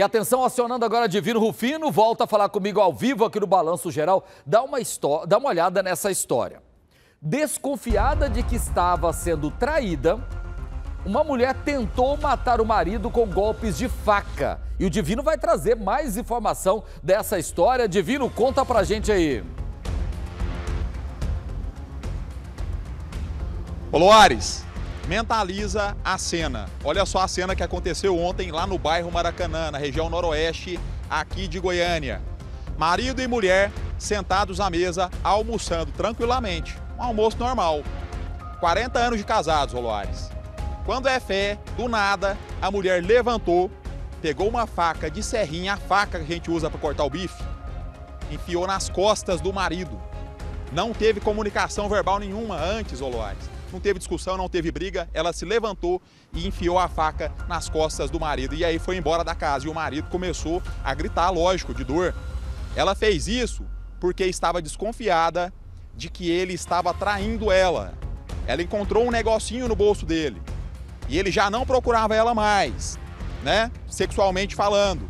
E atenção, acionando agora Divino Rufino, volta a falar comigo ao vivo aqui no Balanço Geral. Dá uma, dá uma olhada nessa história. Desconfiada de que estava sendo traída, uma mulher tentou matar o marido com golpes de faca. E o Divino vai trazer mais informação dessa história. Divino, conta pra gente aí. Olá, Ares mentaliza a cena. Olha só a cena que aconteceu ontem lá no bairro Maracanã, na região noroeste aqui de Goiânia. Marido e mulher sentados à mesa, almoçando tranquilamente. Um almoço normal. 40 anos de casados, Oloares. Quando é fé, do nada, a mulher levantou, pegou uma faca de serrinha, a faca que a gente usa para cortar o bife, enfiou nas costas do marido. Não teve comunicação verbal nenhuma antes, Oloares não teve discussão, não teve briga, ela se levantou e enfiou a faca nas costas do marido. E aí foi embora da casa. E o marido começou a gritar, lógico, de dor. Ela fez isso porque estava desconfiada de que ele estava traindo ela. Ela encontrou um negocinho no bolso dele. E ele já não procurava ela mais, né? Sexualmente falando.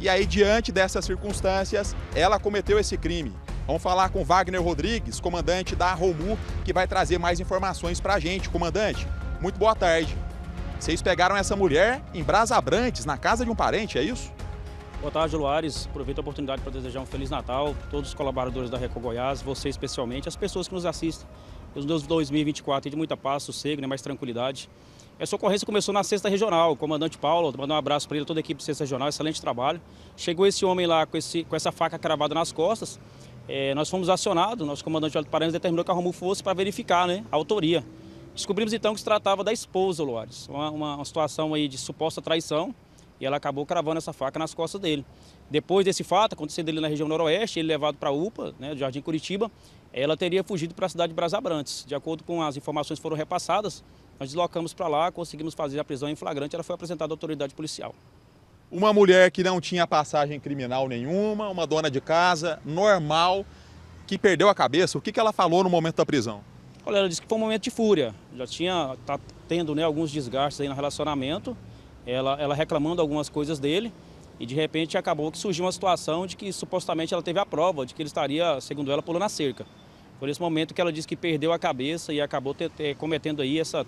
E aí, diante dessas circunstâncias, ela cometeu esse crime. Vamos falar com Wagner Rodrigues, comandante da Romu, que vai trazer mais informações para a gente. Comandante, muito boa tarde. Vocês pegaram essa mulher em Brasabrantes, na casa de um parente, é isso? Boa tarde, Luares. Aproveito a oportunidade para desejar um Feliz Natal a todos os colaboradores da Record Goiás, você especialmente, as pessoas que nos assistem. Os meus 2024 de muita paz, sossego, né, mais tranquilidade. Essa ocorrência começou na Sexta Regional. O comandante Paulo, mandar um abraço para ele, toda a equipe da Sexta Regional, excelente trabalho. Chegou esse homem lá com, esse, com essa faca cravada nas costas, é, nós fomos acionados, nosso comandante Olho Paranhos determinou que a Romul fosse para verificar né, a autoria. Descobrimos então que se tratava da esposa, Luares, uma, uma, situação aí de suposta traição, e ela acabou cravando essa faca nas costas dele. Depois desse fato, acontecendo ele na região noroeste, ele levado para a UPA, né, do Jardim Curitiba, ela teria fugido para a cidade de Brasabrantes. De acordo com as informações que foram repassadas, nós deslocamos para lá, conseguimos fazer a prisão em flagrante, ela foi apresentada à autoridade policial uma mulher que não tinha passagem criminal nenhuma, uma dona de casa normal que perdeu a cabeça. O que, que ela falou no momento da prisão? Olha, ela disse que foi um momento de fúria. Já tinha tá tendo né, alguns desgastes aí no relacionamento, ela, ela reclamando algumas coisas dele. E de repente acabou que surgiu uma situação de que supostamente ela teve a prova de que ele estaria, segundo ela, pulando a cerca. Foi nesse momento que ela disse que perdeu a cabeça e acabou cometendo aí essa,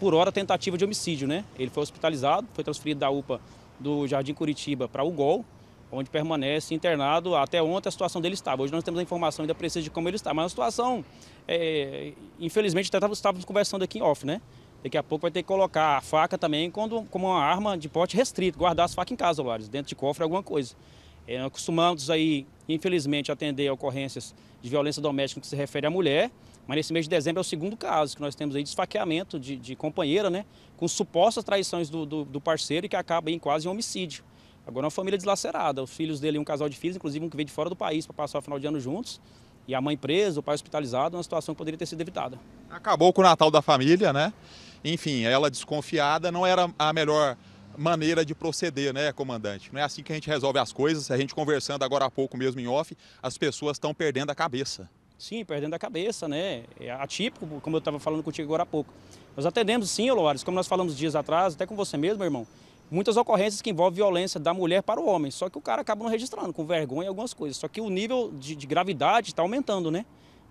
por hora, tentativa de homicídio, né? Ele foi hospitalizado, foi transferido da UPA do Jardim Curitiba para o Gol, onde permanece internado. Até ontem a situação dele estava. Hoje nós temos a informação ainda precisa de como ele está. Mas a situação, é, infelizmente, estávamos conversando aqui em off, né? Daqui a pouco vai ter que colocar a faca também quando, como uma arma de porte restrito, guardar as facas em casa, Lares, dentro de cofre, alguma coisa. É, nós aí, infelizmente, atender a ocorrências de violência doméstica que se refere à mulher. Mas nesse mês de dezembro é o segundo caso que nós temos aí de esfaqueamento de, de companheira, né? Com supostas traições do, do, do parceiro e que acaba em quase um homicídio. Agora é uma família deslacerada. Os filhos dele, um casal de filhos, inclusive um que veio de fora do país para passar o final de ano juntos. E a mãe presa, o pai hospitalizado, uma situação que poderia ter sido evitada. Acabou com o Natal da família, né? Enfim, ela desconfiada não era a melhor maneira de proceder, né, comandante? Não é assim que a gente resolve as coisas. A gente conversando agora há pouco mesmo em off, as pessoas estão perdendo a cabeça. Sim, perdendo a cabeça, né? É atípico, como eu estava falando contigo agora há pouco. Nós atendemos, sim, Loares, como nós falamos dias atrás, até com você mesmo, meu irmão, muitas ocorrências que envolvem violência da mulher para o homem. Só que o cara acaba não registrando, com vergonha algumas coisas. Só que o nível de, de gravidade está aumentando, né?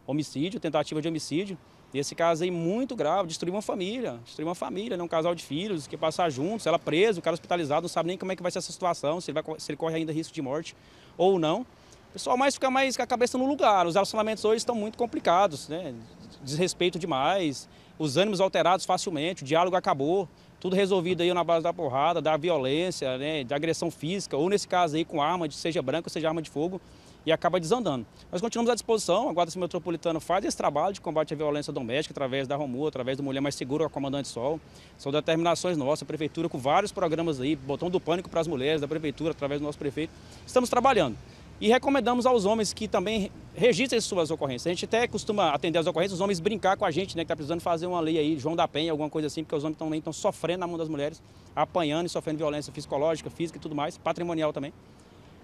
Homicídio, tentativa de homicídio. Esse caso aí muito grave, destruiu uma família, destruiu uma família, né? um casal de filhos que passar juntos, ela presa, o cara hospitalizado, não sabe nem como é que vai ser essa situação, se ele, vai, se ele corre ainda risco de morte ou não. O pessoal mais fica mais com a cabeça no lugar. Os relacionamentos hoje estão muito complicados, né? Desrespeito demais, os ânimos alterados facilmente, o diálogo acabou. Tudo resolvido aí na base da porrada, da violência, né, da agressão física, ou nesse caso aí com arma, de, seja branca, seja arma de fogo, e acaba desandando. Nós continuamos à disposição, a Guarda Metropolitana faz esse trabalho de combate à violência doméstica através da Romu, através do Mulher Mais Segura, a Comandante Sol. São determinações nossas, a Prefeitura com vários programas aí, botão do pânico para as mulheres, da Prefeitura, através do nosso prefeito. Estamos trabalhando. E recomendamos aos homens que também registrem suas ocorrências. A gente até costuma atender as ocorrências, os homens brincar com a gente, né? Que tá precisando fazer uma lei aí, João da Penha, alguma coisa assim, porque os homens também estão sofrendo na mão das mulheres, apanhando e sofrendo violência psicológica, física e tudo mais, patrimonial também.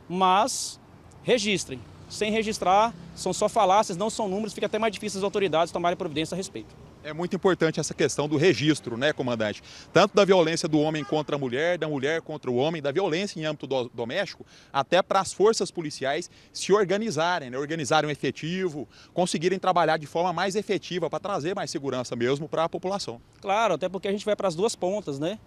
Mas registrem. Sem registrar, são só falácias, não são números, fica até mais difícil as autoridades tomarem providência a respeito. É muito importante essa questão do registro, né, comandante? Tanto da violência do homem contra a mulher, da mulher contra o homem, da violência em âmbito do, doméstico, até para as forças policiais se organizarem, né, organizarem um efetivo, conseguirem trabalhar de forma mais efetiva para trazer mais segurança mesmo para a população. Claro, até porque a gente vai para as duas pontas, né?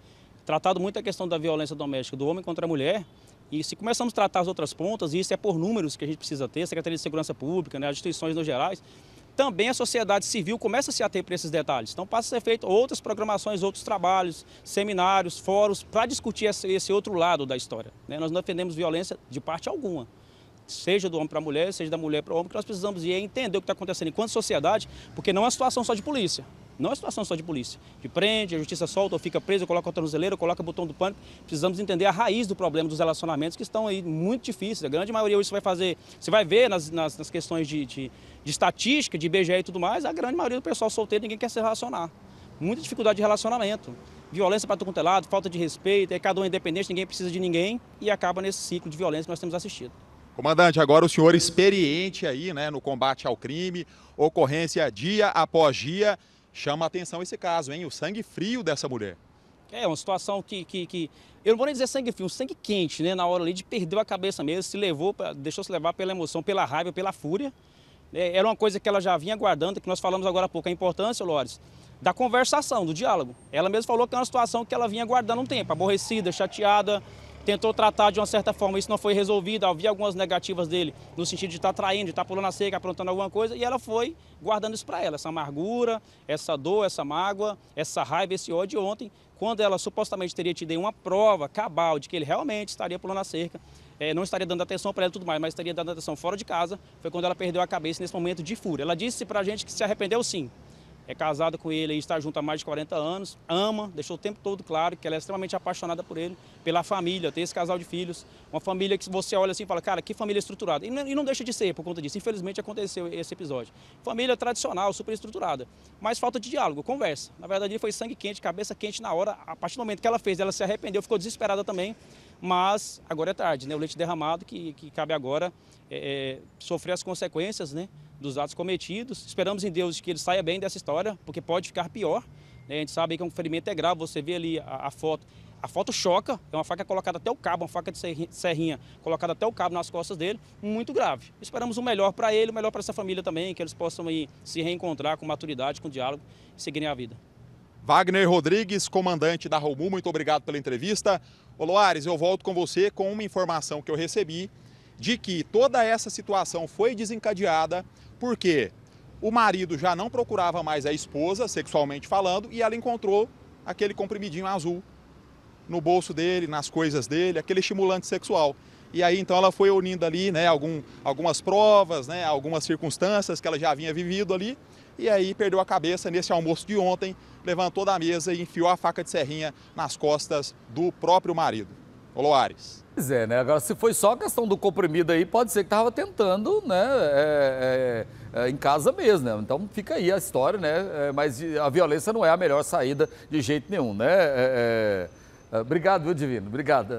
Tratado muito a questão da violência doméstica do homem contra a mulher, e se começamos a tratar as outras pontas, e isso é por números que a gente precisa ter, Secretaria de Segurança Pública, né, as instituições no gerais, também a sociedade civil começa a se ater para esses detalhes. Então passa a ser feito outras programações, outros trabalhos, seminários, fóruns, para discutir esse outro lado da história. Né? Nós não defendemos violência de parte alguma seja do homem para a mulher, seja da mulher para o homem, que nós precisamos ir entender o que está acontecendo enquanto sociedade, porque não é uma situação só de polícia. Não é situação só de polícia. De prende, a justiça solta, ou fica preso, ou coloca o tornozeleira, ou coloca o botão do pânico. Precisamos entender a raiz do problema dos relacionamentos que estão aí muito difíceis. A grande maioria hoje você vai fazer, você vai ver nas, nas, nas questões de, de, de estatística, de IBGE e tudo mais, a grande maioria do pessoal solteiro ninguém quer se relacionar. Muita dificuldade de relacionamento violência para todo quanto é lado, falta de respeito, é cada um é independente, ninguém precisa de ninguém e acaba nesse ciclo de violência que nós temos assistido. Comandante, agora o senhor experiente aí, né, no combate ao crime, ocorrência dia após dia, Chama a atenção esse caso, hein? O sangue frio dessa mulher. É, uma situação que, que, que, Eu não vou nem dizer sangue frio, um sangue quente, né? Na hora ali de perdeu a cabeça mesmo, se levou, deixou-se levar pela emoção, pela raiva, pela fúria. É, era uma coisa que ela já vinha guardando, que nós falamos agora há pouco, a importância, Lores, da conversação, do diálogo. Ela mesma falou que é uma situação que ela vinha guardando um tempo, aborrecida, chateada, tentou tratar de uma certa forma, isso não foi resolvido, havia algumas negativas dele, no sentido de estar tá traindo, de tá estar pulando a seca, aprontando alguma coisa, e ela foi guardando isso para ela, essa amargura, essa dor, essa mágoa, essa raiva, esse ódio ontem, quando ela supostamente teria tido uma prova cabal de que ele realmente estaria pulando a cerca, é, não estaria dando atenção para ela e tudo mais, mas estaria dando atenção fora de casa, foi quando ela perdeu a cabeça nesse momento de fúria. Ela disse para a gente que se arrependeu sim, é casada com ele e está junto há mais de 40 anos, ama, deixou o tempo todo claro que ela é extremamente apaixonada por ele, pela família, ter esse casal de filhos, uma família que você olha assim e fala, cara, que família estruturada. E não, deixa de ser por conta disso. Infelizmente aconteceu esse episódio. Família tradicional, super estruturada, mas falta de diálogo, conversa. Na verdade, foi sangue quente, cabeça quente na hora. A partir do momento que ela fez, ela se arrependeu, ficou desesperada também, mas agora é tarde, né? O leite derramado que, que cabe agora é, é, sofrer as consequências, né? Dos atos cometidos. Esperamos em Deus que ele saia bem dessa história, porque pode ficar pior. Né? A gente sabe que é um ferimento é grave. Você vê ali a, a foto, a foto choca, é uma faca colocada até o cabo, uma faca de serrinha colocada até o cabo nas costas dele, muito grave. Esperamos o melhor para ele, o melhor para essa família também, que eles possam aí se reencontrar com maturidade, com diálogo e seguirem a vida. Wagner Rodrigues, comandante da Romu, muito obrigado pela entrevista. Ô Loares, eu volto com você com uma informação que eu recebi de que toda essa situação foi desencadeada porque o marido já não procurava mais a esposa, sexualmente falando, e ela encontrou aquele comprimidinho azul no bolso dele, nas coisas dele, aquele estimulante sexual. E aí então ela foi unindo ali, né, algum, algumas provas, né, algumas circunstâncias que ela já havia vivido ali, e aí perdeu a cabeça nesse almoço de ontem, levantou da mesa e enfiou a faca de serrinha nas costas do próprio marido. Oloares. Pois é, né? Agora, se foi só a questão do comprimido aí, pode ser que estava tentando, né? É, é, é, em casa mesmo, né? Então fica aí a história, né? É, mas a violência não é a melhor saída de jeito nenhum, né? É, é, Obrigado, viu, Divino? Obrigado.